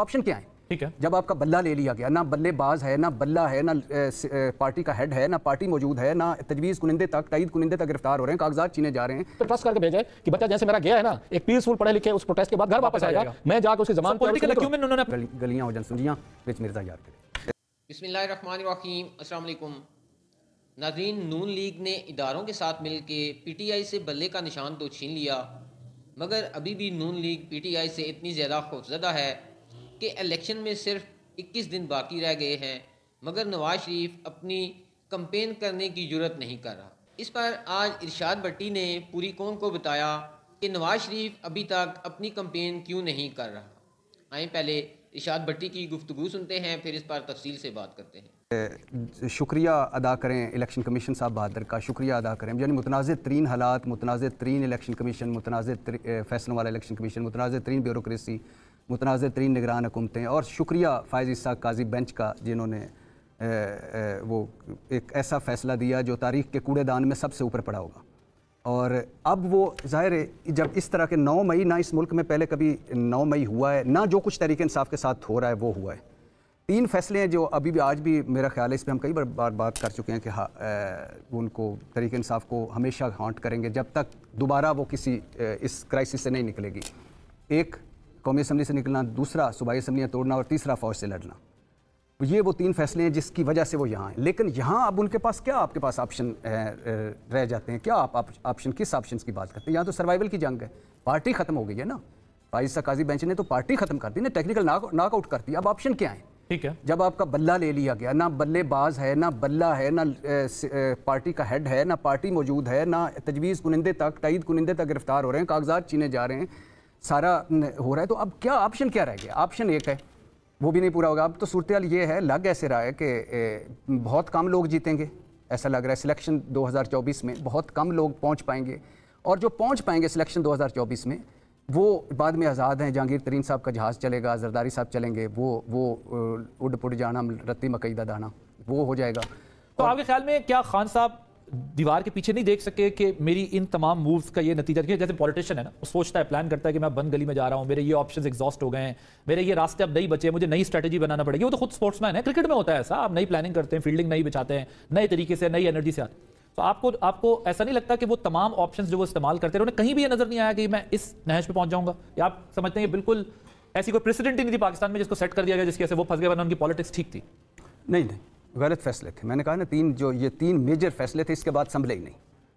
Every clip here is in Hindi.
ऑप्शन तो क्या है ठीक है जब आपका बल्ला ले लिया गया ना बल्लेबाज है ना बल्ला है ना पार्टी का हेड है ना पार्टी मौजूद है ना तजवीज़ कुनिंदे तक तईद कुनिंदे तक गिरफ्तार हो रहे हैं कागजात चीने जा रहे हैं तो ट्रस्ट करके भेजे कि बच्चा जैसे मेरा गया है ना एक पीसफुल पढ़े लिखे उस प्रोटेस्ट के बाद घर वापस आएगा मैं जाकर उसकी जमान उन्होंने गलियां हो जनसंजियां रिच मिर्जा याद करें बिस्मिल्लाहिर्रहमानिर्रहीम अस्सलाम वालेकुम नाजरीन नून लीग ने इदारों के साथ मिलकर पीटीआई से बल्ले का निशान तो छीन लिया मगर अभी भी नून लीग पीटीआई से इतनी ज़्यादा खौफजदा है कि इलेक्शन में सिर्फ 21 दिन बाकी रह गए हैं मगर नवाज शरीफ अपनी कंपेन करने की जरूरत नहीं कर रहा इस पर आज इरशाद भट्टी ने पूरी कौम को बताया कि नवाज शरीफ अभी तक अपनी कंपेन क्यों नहीं कर रहा आए पहले इरशाद भट्टी की गुफ्तु सुनते हैं फिर इस पर तफसील से बात करते हैं शुक्रिया अदा करें इलेक्शन कमीशन साहब बहादुर का शुक्रिया अदा करें यानी मुतनाज़ तरीन हालात मुतनाज़ तरीन इलेक्शन कमीशन मुतनाज़ फैसलों वाला इलेक्शन कमीशन मुतनाज़ तरीन ब्यूरोसी मुतनाज़ तरीन निगरान हुकूमतें और शुक्रिया फ़ायज़ इसाक काजी बेंच का जिन्होंने वो एक ऐसा फ़ैसला दिया जो तारीख के कूड़ेदान में सबसे ऊपर पड़ा होगा और अब वो ज़ाहिर है जब इस तरह के नौ मई ना इस मुल्क में पहले कभी नौ मई हुआ है ना जो कुछ तरीके इंसाफ के साथ हो रहा है वो हुआ है तीन फैसले हैं जो अभी भी आज भी मेरा ख्याल है इस पर हम कई बार बार बात कर चुके हैं कि हाँ उनको तहरीक इंसाफ को हमेशा हॉन्ट करेंगे जब तक दोबारा वो किसी इस क्राइसिस से नहीं निकलेगी एक कौमी असम्बली से निकलना दूसरा सूबाई असम्बलियाँ तोड़ना और तीसरा फ़ौज से लड़ना तो ये वो तीन फैसले हैं जिसकी वजह से वो यहाँ हैं लेकिन यहाँ अब उनके पास क्या आपके पास ऑप्शन रह जाते हैं क्या आप ऑप्शन किस ऑप्शन की बात करते हैं यहाँ तो सर्वाइवल की जंग है पार्टी ख़त्म हो गई है ना बाईस काजी बेंच ने तो पार्टी ख़त्म कर दी ना टेक्निकल नाकआउट कर दी अब ऑप्शन क्या है ठीक है जब आपका बल्ला ले लिया गया ना बल्लेबाज है ना बल्ला है ना पार्टी का हेड है ना पार्टी मौजूद है ना तजवीज़ कुनिंदे तक तईद कुनिंदे तक गिरफ्तार हो रहे हैं कागजात चीने जा रहे हैं सारा हो रहा है तो अब क्या ऑप्शन क्या रह गया ऑप्शन एक है वो भी नहीं पूरा होगा अब तो सूरत ये है लग ऐसे रहा है कि बहुत कम लोग जीतेंगे ऐसा लग रहा है सिलेक्शन 2024 में बहुत कम लोग पहुंच पाएंगे और जो पहुंच पाएंगे सिलेक्शन 2024 में वो बाद में आज़ाद हैं जहांगीर तरीन साहब का जहाज़ चलेगा जरदारी साहब चलेंगे वो वो उड पुड जाना रत्ती मकई दाना वो हो जाएगा तो आपके ख्याल में क्या खान साहब दीवार के पीछे नहीं देख सके कि मेरी इन तमाम मूव्स का ये नतीजा क्योंकि जैसे पॉलिटिशियन है ना वो सोचता है प्लान करता है कि मैं बंद गली में जा रहा हूँ मेरे ये ऑप्शंस एग्जॉस्ट हो गए हैं मेरे ये रास्ते अब नहीं बचे मुझे नई स्ट्रेटजी बनाना पड़ेगी वो तो खुद स्पोर्ट्समैन है क्रिकेट में होता है ऐसा आप नई प्लानिंग करते हैं फील्डिंग नहीं बिछाते हैं नए तरीके से नई एनर्जी से आते तो आपको आपको ऐसा नहीं लगता कि वो तमाम ऑप्शन जो वो इस्तेमाल करते हैं उन्हें कहीं भी ये नजर नहीं आया कि मैं इस नहज पर पहुंच जाऊंगा या आप समझते हैं बिल्कुल ऐसी कोई प्रेसिडेंट ही नहीं थी पाकिस्तान में जिसको सेट कर दिया गया जिसकी से वो फंस गए वरना उनकी पॉलिटिक्स ठीक थी नहीं नहीं गलत फैसले थे मैंने कहा ना तीन जो ये तीन मेजर फैसले थे इसके बाद संभले ही नहीं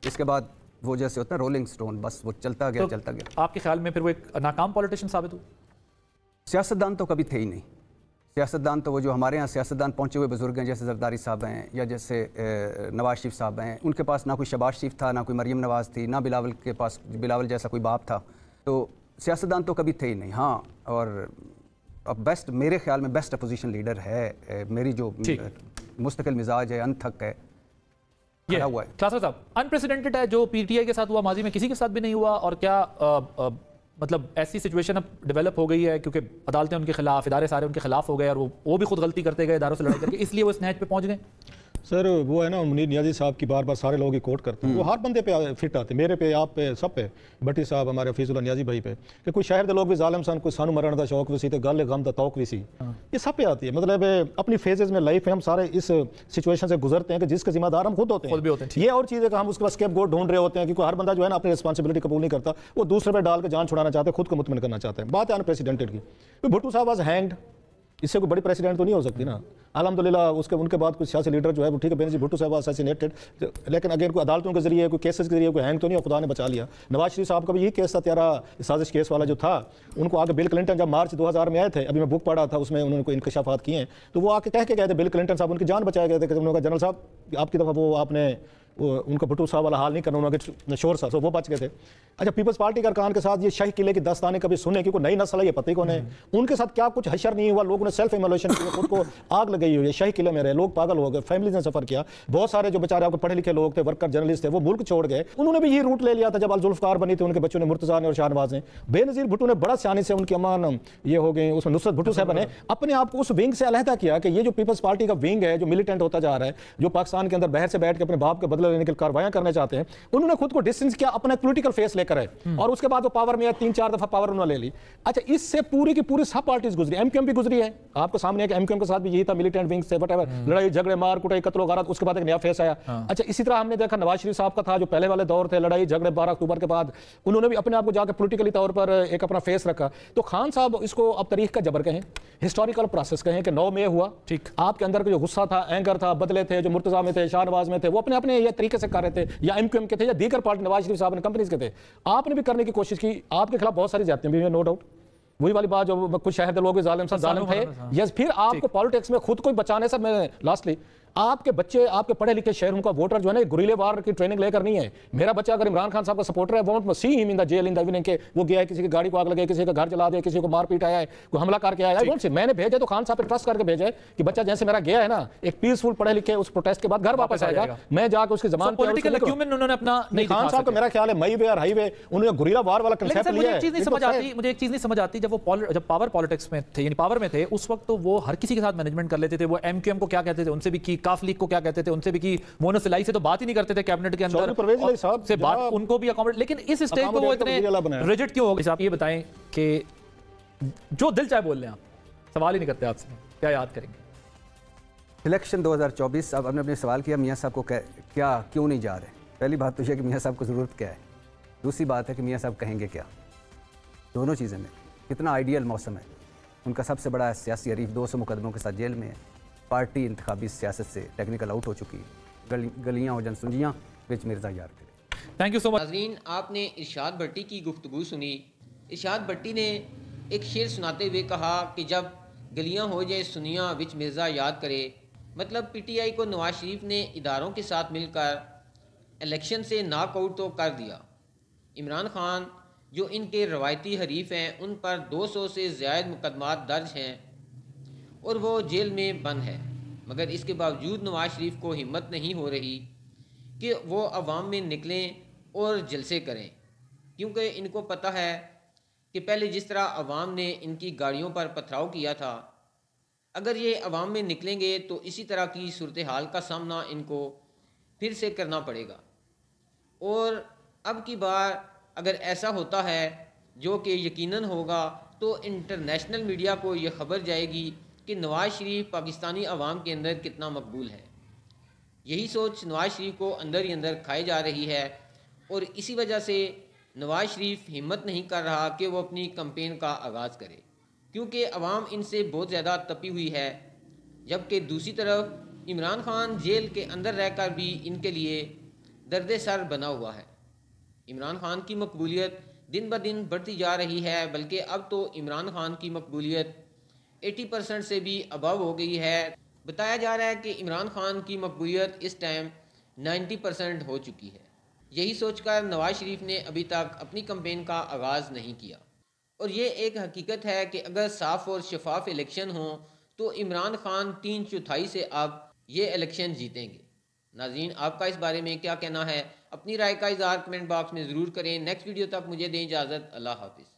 इसके बाद वो जैसे होता है रोलिंग स्टोन बस वो चलता गया तो चलता गया आपके ख्याल में फिर वो एक नाकाम पॉलिटिशियन साबित हुए सियासतदान तो कभी थे ही नहीं सियासतदान तो वो जो हमारे यहाँ सियासतदान पहुँचे हुए बुजुर्ग हैं जैसे जरदारी साहब हैं या जैसे नवाज शरीफ साहब हैं उनके पास ना कोई शबाज शरीफ था ना कोई मरीम नवाज़ थी ना बिलावल के पास बिलावल जैसा कोई बाप था तो सियासतदान तो कभी थे ही नहीं हाँ और अब बेस्ट मेरे ख्याल में बेस्ट अपोजिशन लीडर है मेरी जो मुस्तकिल मिजाज है अनथक है ये हुआ है क्लासर साहब अनप्रेसिडेंटेड है जो पीटीआई के साथ हुआ माजी में किसी के साथ भी नहीं हुआ और क्या आ, आ, मतलब ऐसी सिचुएशन अब डेवलप हो गई है क्योंकि अदालतें उनके खिलाफ इदारे सारे उनके खिलाफ हो गए और वो वो भी खुद गलती करते गए इदारों से लड़ाई करके इसलिए वो इस नहज पे पहुंच गए सर वो है ना मुनीर नियाजी साहब की बार बार सारे लोग ही कोट करते हैं वो हम्म। हर बंदे पे फिट आते मेरे पे आप पे सब पे भट्टी साहब हमारे फीजुल्ला नियाजी भाई पे कि कोई शहर के लोग भी जालम सन कोई सानू मरण का शौक भी सी तो गल गम का तौक भी सी हाँ। ये सब पे आती है मतलब अपनी फेजेज में लाइफ है हम सारे इस सिचुएशन से गुजरते हैं कि जिसके जिम्मेदार हम खुद होते हैं होते हैं ये और चीज़ है कि हम उसके बाद स्केप गोड ढूंढ रहे होते हैं क्योंकि हर बंदा जो है ना अपनी रिस्पॉसिबिलिटी कबूल नहीं करता वो दूसरे पर डाल के जान छुड़ाना चाहते हैं खुद को मुतमिन करना चाहते हैं बात है अनप्रेसिडेंटेड की भुट्टू साहब वॉज हैंग्ड इससे कोई बड़ी प्रेसिडेंट तो नहीं हो सकती ना अलहमदिल्ला उसके उनके बाद कुछ सियासी लीडर जो है वो ठीक है बेनजी भुट्टो साहब असैसिनेटेड लेकिन अगर कोई अदालतों के जरिए कोई केसेस के जरिए कोई हैंग तो नहीं खुदा ने बचा लिया नवाज शरीफ साहब का भी यही केस था तेरा साजिश केस वाला जो था उनको आगे बिल क्लिंटन जब मार्च दो हज़ार में आए थे अभी मैं बुक पढ़ा था उसमें उन्होंने कोई इंकशाफात किए तो वो आके कह के गए थे बिल क्लिंटन साहब उनकी जान बचाए गए थे कि जनरल साहब आपकी दफ़ा वो आपने उनका भुट्टू साहब वाला हाल नहीं करना उनके शोर साहब वो बच गए थे अच्छा पीपल्स पार्टी के अरकान के साथ ये शाह किले की दस कभी सुने क्योंकि नई नस्ल है ये पति कौन है हम्म। उनके साथ क्या कुछ हशर नहीं हुआ लोगों ने सेल्फ इमोलेशन किया खुद को आग लगी हुई है शाही किले में रहे लोग पागल हो गए फैमिली ने सफर किया बहुत सारे जो बेचारे आपको पढ़े लिखे लोग थे वर्कर जर्नलिस्ट थे वो मुल्क छोड़ गए उन्होंने भी ये रूट ले लिया था जब अलजुल्फकार बनी थी उनके बच्चों ने मुर्तजा ने और शाहनवाज ने बेनजीर भुट्टू ने बड़ा सियानी से उनकी अमान ये हो गए उसमें नुसरत भुट्टू साहब ने अपने आप को उस विंग से अलहदा किया कि ये जो पीपल्स पार्टी का विंग है जो मिलिटेंट होता जा रहा है जो पाकिस्तान के अंदर बहर से बैठ के अपने बाप के बदले लेने के कार्रवाइयां करने चाहते हैं उन्होंने खुद को डिस्टेंस किया अपना पोलिटिकल फेस लेकर है हम्म। और उसके बाद वो पावर में आए तीन चार दफा पावर उन्होंने ले ली अच्छा इससे पूरी की पूरी सब पार्टीज गुजरी एम भी गुजरी है आपको सामने एक एमक्यूएम के साथ भी यही था मिलिटेंट विंग से वटेवर हम्म। लड़ाई झगड़े मार कुटाई कतलो गारत उसके बाद एक नया फेस आया हाँ। अच्छा इसी तरह हमने देखा नवाज शरीफ साहब का था जो पहले वाले दौर थे लड़ाई झगड़े बारह अक्टूबर के बाद उन्होंने भी अपने आप को जाकर पोलिटिकली तौर पर एक अपना फेस रखा तो खान साहब इसको अब तारीख का जबर कहें हिस्टोरिकल प्रोसेस कहें कि नौ मई हुआ ठीक आपके अंदर का जो गुस्सा था एंकर था बदले थे जो मुर्तजा में थे शाहनवाज में थे वो अपने अपने ये तरीके से कर रहे थे या एम के थे या दीगर पार्टी नवाज शरीफ साहब ने कंपनीज के थे आपने भी करने की कोशिश की आपके खिलाफ बहुत सारी जाते हैं नो डाउट वही वाली बात जो कुछ शहर के लोग जालिम सर जालिम थे यस फिर आपको पॉलिटिक्स में खुद को बचाने सर मैं लास्टली आपके बच्चे आपके पढ़े लिखे शहरों का वोटर जो है ना गुरीले वार की ट्रेनिंग लेकर नहीं है मेरा बच्चा अगर इमरान खान साहब का सपोर्टर है वोट मतलब सी ही इन जेल इन दिन के वो गया है किसी की गाड़ी को आग लगे किसी का घर जला दिया किसी को मार पीट आया है कोई हमला करके आया है से मैंने भेजा तो खान साहब पर ट्रस्ट करके भेजा है कि बच्चा जैसे मेरा गया है ना एक पीसफुल पढ़े लिखे उस प्रोटेस्ट के बाद घर वापस आएगा मैं जाकर उसकी जमान उन्होंने अपना खान साहब का मेरा ख्याल है मई वे और हाईवे उन्होंने गुरीला वार वाला कंसेप्ट लिया है नहीं तो समझ आती मुझे एक चीज नहीं समझ आती जब वो जब पावर पॉलिटिक्स में थे यानी पावर में थे उस वक्त तो वो हर किसी के साथ मैनेजमेंट कर लेते थे वो एमक्यूएम को क्या कहते थे उनसे भी की काफ लीग को क्या कहते थे उनसे भी की मोनस सिलाई से तो बात ही नहीं करते थे कैबिनेट के अंदर से बात उनको भी अकोमोडेट लेकिन इस स्टेज पर वो इतने रिजिट क्यों हो गए आप ये बताएं कि जो दिल चाहे बोल लें आप सवाल ही नहीं करते आपसे क्या याद करेंगे इलेक्शन 2024 अब हमने अपने सवाल किया मियाँ साहब को क्या, क्या क्यों नहीं जा रहे पहली बात तो यह कि मियाँ साहब को ज़रूरत क्या है दूसरी बात है कि मियाँ साहब कहेंगे क्या दोनों चीज़ें में कितना आइडियल मौसम है उनका सबसे बड़ा सियासी हरीफ दो सौ मुकदमों के साथ जेल में है पार्टी इंतबी सियासत से टेक्निकल आउट हो चुकी गल, गलियाँ और जनसुंजियाँ बिच मिर्जा यार थैंक यू सो मच नाजरीन आपने इर्शाद भट्टी की गुफ्तु सुनी इर्शाद भट्टी ने एक शेर सुनाते हुए कहा कि जब गलियाँ हो जाए सुनिया विच मिर्ज़ा याद करे मतलब पी टी आई को नवाज शरीफ ने इदारों के साथ मिलकर इलेक्शन से नाकआउट तो कर दिया इमरान खान जो इनके रवायती हरीफ हैं उन पर 200 से ज्यादा मुकदमा दर्ज हैं और वो जेल में बंद है मगर इसके बावजूद नवाज शरीफ को हिम्मत नहीं हो रही कि वो अवाम में निकलें और जलसे करें क्योंकि इनको पता है कि पहले जिस तरह अवाम ने इनकी गाड़ियों पर पथराव किया था अगर ये अवाम में निकलेंगे तो इसी तरह की सूरत हाल का सामना इनको फिर से करना पड़ेगा और अब की बार अगर ऐसा होता है जो कि यकीनन होगा तो इंटरनेशनल मीडिया को ये खबर जाएगी कि नवाज़ शरीफ पाकिस्तानी अवाम के अंदर कितना मकबूल है यही सोच नवाज़ शरीफ को अंदर ही अंदर खाई जा रही है और इसी वजह से नवाज़ शरीफ हिम्मत नहीं कर रहा कि वो अपनी कंपेन का आगाज़ करे क्योंकि अवाम इनसे बहुत ज़्यादा तपी हुई है जबकि दूसरी तरफ इमरान खान जेल के अंदर रहकर भी इनके लिए दर्द सर बना हुआ है इमरान खान की मकबूलियत दिन ब दिन बढ़ती जा रही है बल्कि अब तो इमरान खान की मकबूलियत एटी परसेंट से भी अबव हो गई है बताया जा रहा है कि इमरान खान की मकबूत इस टाइम नाइन्टी परसेंट हो चुकी है यही सोचकर नवाज शरीफ ने अभी तक अपनी कंपेन का आगाज़ नहीं किया और ये एक हकीकत है कि अगर साफ़ और शफाफ इलेक्शन हों तो इमरान खान तीन चौथाई से आप ये इलेक्शन जीतेंगे नाजीन आपका इस बारे में क्या कहना है अपनी राय का इजहार कमेंट बॉक्स में ज़रूर करें नेक्स्ट वीडियो तक मुझे दें इजाज़त अल्लाह हाफिज़